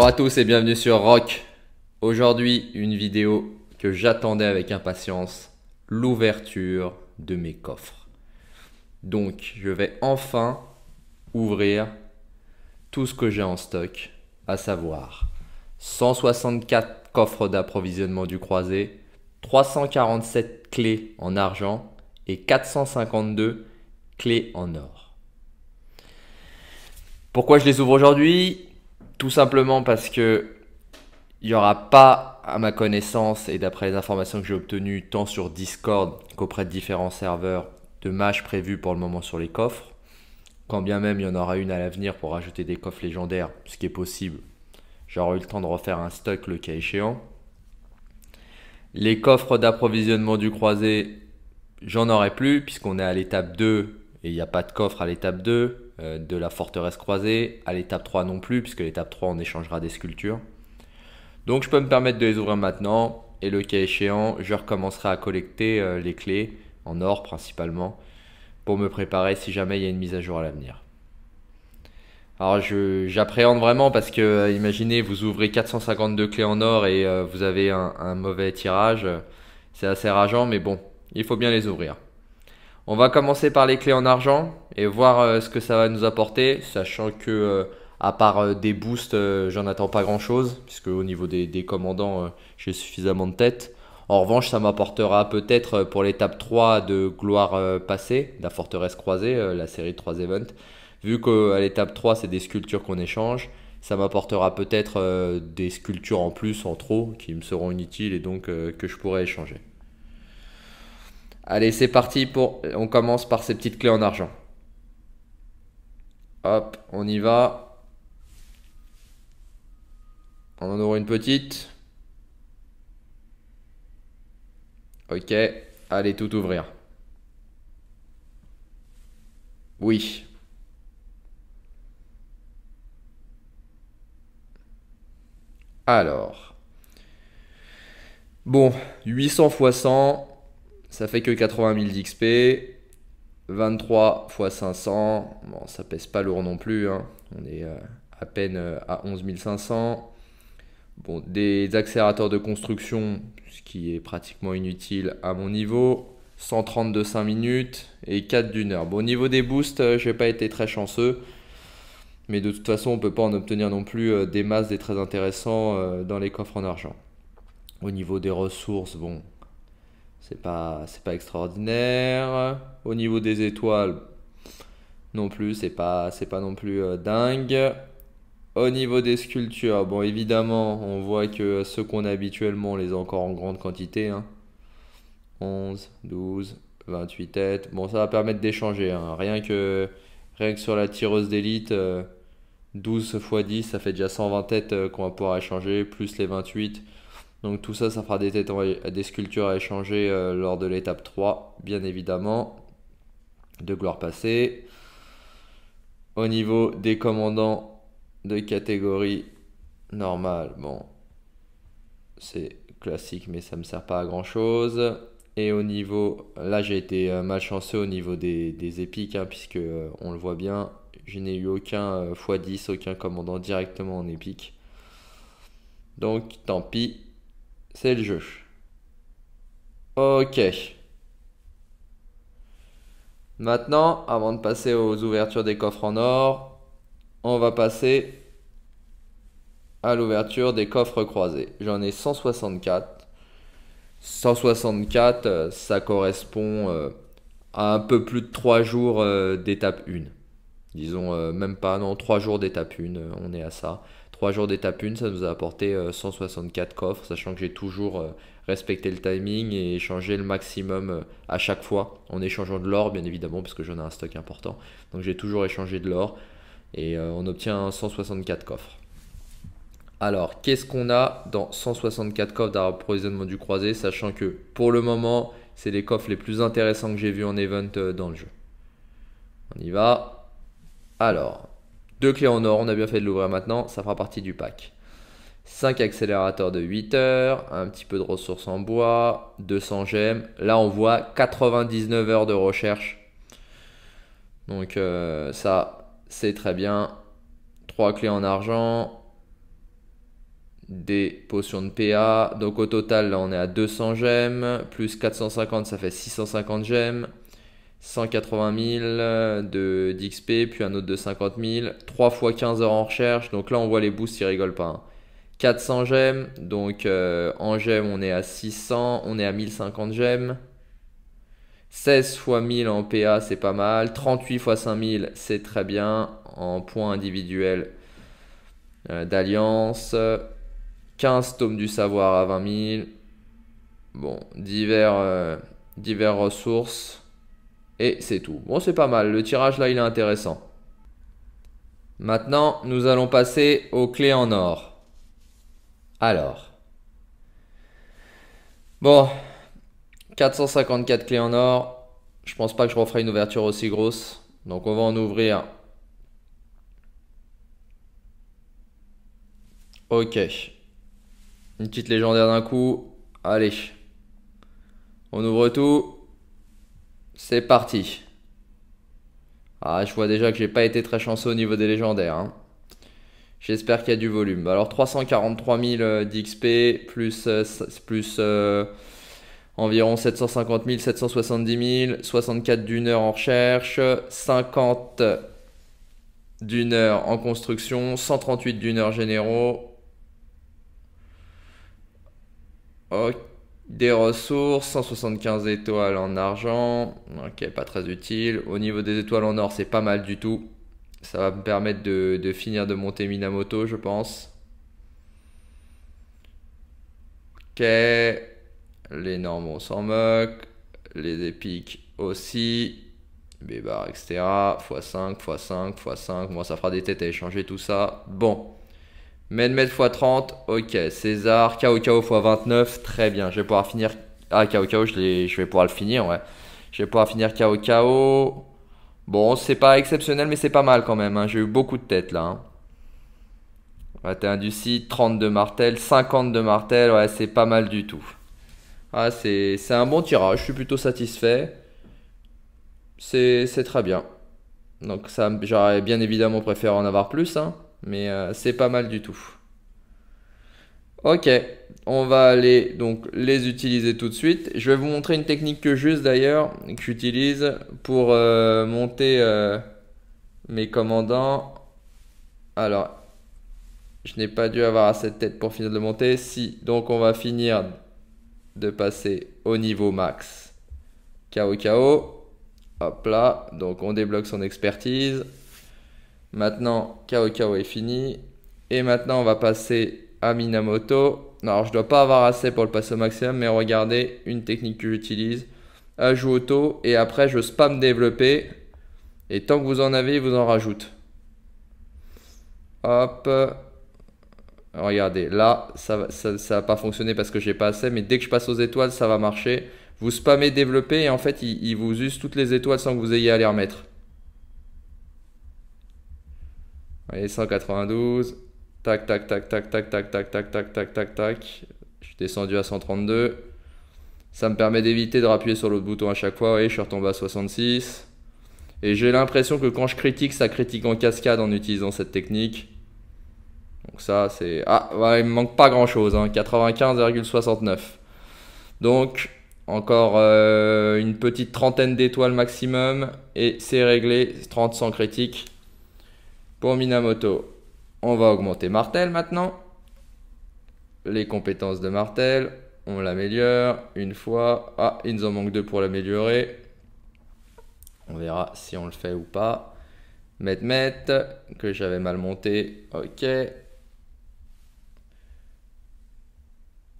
Bonjour à tous et bienvenue sur Rock. Aujourd'hui, une vidéo que j'attendais avec impatience, l'ouverture de mes coffres. Donc, je vais enfin ouvrir tout ce que j'ai en stock, à savoir 164 coffres d'approvisionnement du croisé, 347 clés en argent et 452 clés en or. Pourquoi je les ouvre aujourd'hui tout simplement parce que il n'y aura pas, à ma connaissance et d'après les informations que j'ai obtenues tant sur Discord qu'auprès de différents serveurs, de matchs prévus pour le moment sur les coffres. Quand bien même il y en aura une à l'avenir pour rajouter des coffres légendaires, ce qui est possible. J'aurai eu le temps de refaire un stock le cas échéant. Les coffres d'approvisionnement du croisé, j'en aurai plus puisqu'on est à l'étape 2 et il n'y a pas de coffre à l'étape 2. Euh, de la forteresse croisée, à l'étape 3 non plus, puisque l'étape 3 on échangera des sculptures. Donc je peux me permettre de les ouvrir maintenant, et le cas échéant, je recommencerai à collecter euh, les clés, en or principalement, pour me préparer si jamais il y a une mise à jour à l'avenir. Alors j'appréhende vraiment parce que euh, imaginez vous ouvrez 452 clés en or et vous avez un mauvais tirage, c'est assez rageant mais bon, il faut bien les ouvrir. On va commencer par les clés en argent et voir euh, ce que ça va nous apporter, sachant que euh, à part euh, des boosts, j'en attends pas grand chose, puisque au niveau des, commandants, j'ai suffisamment de tête. En revanche, ça m'apportera peut-être pour l'étape 3 de gloire passée, la forteresse croisée, la série de 3 events. Vu qu'à l'étape 3, c'est des sculptures qu'on échange, ça m'apportera peut-être des sculptures en plus, en trop, qui me seront inutiles et donc que je pourrai échanger. Allez, c'est parti pour. On commence par ces petites clés en argent. Hop, on y va. On en aura une petite. Ok, allez tout ouvrir. Oui. Alors. Bon, 800 x 100. Ça fait que 80 000 d'XP. 23 x 500. Bon, ça pèse pas lourd non plus. Hein. On est euh, à peine euh, à 11 500. Bon, des accélérateurs de construction, ce qui est pratiquement inutile à mon niveau. 130 de 5 minutes et 4 d'une heure. Bon, au niveau des boosts, euh, j'ai pas été très chanceux. Mais de toute façon, on peut pas en obtenir non plus des masses, des très intéressants dans les coffres en argent. Au niveau des ressources, bon, c'est pas, c'est pas extraordinaire. Au niveau des étoiles, non plus, c'est pas, c'est pas non plus euh, dingue. Au niveau des sculptures, bon, évidemment, on voit que ceux qu'on a habituellement, on les a encore en grande quantité. Hein. 11, 12, 28 têtes. Bon, ça va permettre d'échanger. Hein. Rien, que, rien que sur la tireuse d'élite, 12 x 10, ça fait déjà 120 têtes euh, qu'on va pouvoir échanger, plus les 28. Donc tout ça, ça fera des, des sculptures à échanger euh, lors de l'étape 3, bien évidemment, de gloire passée. Au niveau des commandants de catégorie normale, bon, c'est classique, mais ça ne me sert pas à grand-chose. Et au niveau, là j'ai été euh, malchanceux au niveau des, épiques, hein, puisque euh, on le voit bien, je n'ai eu aucun x10, aucun commandant directement en épique. Donc tant pis, c'est le jeu. Ok. Maintenant, avant de passer aux ouvertures des coffres en or, on va passer à l'ouverture des coffres croisés. J'en ai 164. 164, euh, ça correspond euh, à un peu plus de 3 jours euh, d'étape 1. Disons même pas, non, 3 jours d'étape 1, on est à ça. 3 jours d'étape 1, ça nous a apporté 164 euh, coffres, sachant que j'ai toujours euh, respecté le timing et échangé le maximum euh, à chaque fois, en échangeant de l'or bien évidemment, parce que j'en ai un stock important. Donc j'ai toujours échangé de l'or et on obtient 164 coffres. Alors, qu'est-ce qu'on a dans 164 coffres d'approvisionnement du croisé, sachant que pour le moment, c'est les coffres les plus intéressants que j'ai vus en event dans le jeu. On y va. Alors, deux clés en or, on a bien fait de l'ouvrir maintenant, ça fera partie du pack. 5 accélérateurs de 8 heures, un petit peu de ressources en bois, 200 gemmes. Là, on voit 99 heures de recherche. Donc euh, ça, c'est très bien. 3 clés en argent, des potions de PA. Donc au total, là, on est à 200 gemmes, plus 450, ça fait 650 gemmes. 180 000 d'XP, puis un autre de 50 000, 3 fois 15 heures en recherche, donc là on voit les boosts, ils rigolent pas. 400 hein. gemmes, donc euh, en gemmes on est à 600, on est à 1050 gemmes. 16 x 1000 en PA, c'est pas mal. 38 fois 5000, c'est très bien. En points individuels euh, d'alliance. 15 tomes du savoir à 20 000. Bon, divers, euh, divers ressources. Et c'est tout. Bon, c'est pas mal. Le tirage là, il est intéressant. Maintenant, nous allons passer aux clés en or. Alors. Bon. 454 clés en or. Je pense pas que je referai une ouverture aussi grosse. Donc on va en ouvrir. Ok. Une petite légendaire d'un coup. Allez. On ouvre tout. C'est parti. Ah, je vois déjà que j'ai pas été très chanceux au niveau des légendaires. Hein. J'espère qu'il y a du volume. Bah, alors 343 000 d'XP plus, euh, plus euh, environ 750 000, 770 000, 64 d'une heure en recherche, 50 d'une heure en construction, 138 d'une heure généraux. Ok. Des ressources, 175 étoiles en argent, ok, pas très utile. Au niveau des étoiles en or, c'est pas mal du tout. Ça va me permettre de, finir de monter Minamoto, je pense. Ok, les normes, on s'en moque. Les épiques aussi. Bébar, etc. x5, x5, x5. Moi, ça fera des têtes à échanger, tout ça. Bon. Medmed x 30, ok. César, KOKO x 29, très bien. Je vais pouvoir finir. Ah, KOKO, je, je vais pouvoir le finir, ouais. Je vais pouvoir finir KOKO. Bon, c'est pas exceptionnel, mais c'est pas mal quand même. Hein. J'ai eu beaucoup de têtes là. Hein. 21 du site, 32 martel, 50 de martel, ouais, c'est pas mal du tout. Ah, c'est un bon tirage, je suis plutôt satisfait. C'est très bien. Donc, ça, j'aurais bien évidemment préféré en avoir plus. Hein mais euh, c'est pas mal du tout. Ok, on va aller donc les utiliser tout de suite. Je vais vous montrer une technique que j'use d'ailleurs, que j'utilise pour euh, monter euh, mes commandants. Alors, je n'ai pas dû avoir assez de tête pour finir de monter. Si, donc on va finir de passer au niveau max. KO, Hop là, donc on débloque son expertise. Maintenant, Kaokao est fini. Et maintenant, on va passer à Minamoto. Alors, je ne dois pas avoir assez pour le passer au maximum, mais regardez une technique que j'utilise. Ajout auto, et après, je spam développer. Et tant que vous en avez, vous en rajoute. Hop. Regardez, là, ça n'a pas fonctionné parce que j'ai pas assez, mais dès que je passe aux étoiles, ça va marcher. Vous spammez développer et en fait, il vous use toutes les étoiles sans que vous ayez à les remettre. voyez, 192. Tac, tac, tac, tac, tac, tac, tac, tac, tac, tac, tac, tac. Je suis descendu à 132. Ça me permet d'éviter de rappuyer sur l'autre bouton à chaque fois. Vous voyez, je suis retombé à 66. Et j'ai l'impression que quand je critique, ça critique en cascade en utilisant cette technique. Donc ça, c'est... Ah, ouais, il me manque pas grand-chose, 95,69. Donc, encore une petite trentaine d'étoiles maximum. Et c'est réglé, 30 sans critique. Pour Minamoto, on va augmenter Martel maintenant. Les compétences de Martel, on l'améliore une fois. Ah, il nous en manque deux pour l'améliorer. On verra si on le fait ou pas. Met Met, que j'avais mal monté. Ok.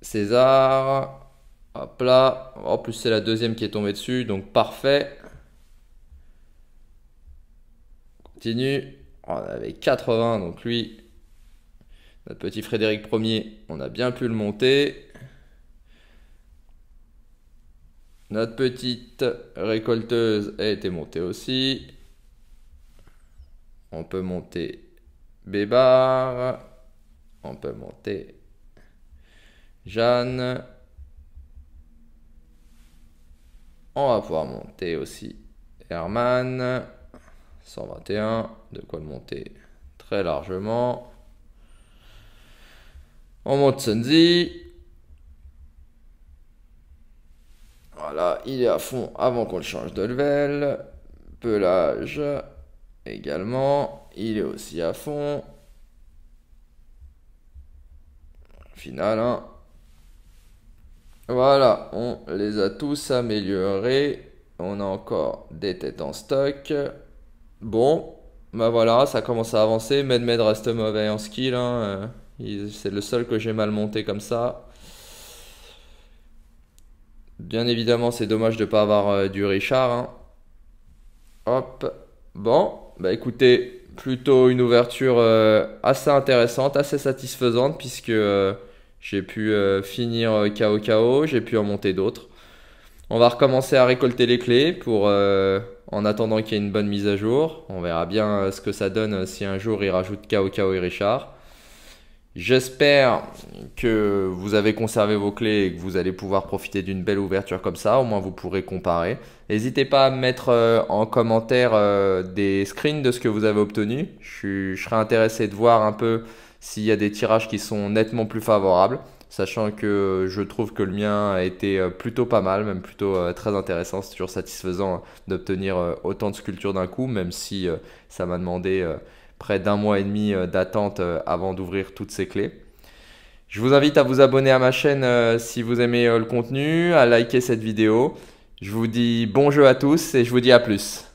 César. Hop là. Oh, en plus, c'est la deuxième qui est tombée dessus, donc parfait. Continue. Oh, on avait 80, donc lui, notre petit Frédéric 1er, on a bien pu le monter. Notre petite récolteuse a été montée aussi. On peut monter Bébar. On peut monter Jeanne. On va pouvoir monter aussi Herman. 121, de quoi le monter très largement. On monte Sunzy. Voilà, il est à fond avant qu'on le change de level. Pelage également. Il est aussi à fond. Final. Hein. Voilà, on les a tous améliorés. On a encore des têtes en stock. Bon, bah voilà, ça commence à avancer. Medmed reste mauvais en skill. Euh, c'est le seul que j'ai mal monté comme ça. Bien évidemment, c'est dommage de ne pas avoir euh, du Richard. Hein. Hop. Bon, bah écoutez, plutôt une ouverture euh, assez intéressante, assez satisfaisante, puisque j'ai pu finir KO KO, j'ai pu en monter d'autres. On va recommencer à récolter les clés pour, euh, en attendant qu'il y ait une bonne mise à jour. On verra bien euh, ce que ça donne euh, si un jour il rajoute Kao et Richard. J'espère que vous avez conservé vos clés et que vous allez pouvoir profiter d'une belle ouverture comme ça. Au moins, vous pourrez comparer. N'hésitez pas à mettre en commentaire des screens de ce que vous avez obtenu. Je, je serais intéressé de voir un peu s'il y a des tirages qui sont nettement plus favorables sachant que je trouve que le mien a été euh, plutôt pas mal, même plutôt euh, très intéressant. C'est toujours satisfaisant hein, d'obtenir euh, autant de sculptures d'un coup, même si ça m'a demandé près d'un mois et demi d'attente avant d'ouvrir toutes ces clés. Je vous invite à vous abonner à ma chaîne si vous aimez le contenu, à liker cette vidéo. Je vous dis bon jeu à tous et je vous dis à plus.